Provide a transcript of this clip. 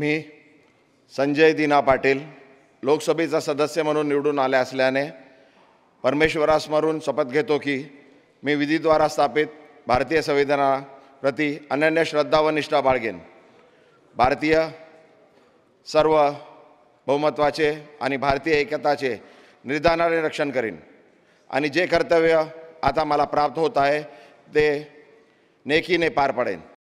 मी संजय दिना पाटील लोकसभेचा सदस्य म्हणून निवडून आले असल्याने परमेश्वरासमरून शपथ घेतो की मी विधीद्वारा स्थापित भारतीय संविधानाप्रती अनन्य श्रद्धा व निष्ठा बाळगेन भारतीय सर्व बहुमत्वाचे आणि भारतीय एकताचे निर्धानाने रक्षण करीन आणि जे कर्तव्य आता मला प्राप्त होत आहे ते नेकीने पार पडेन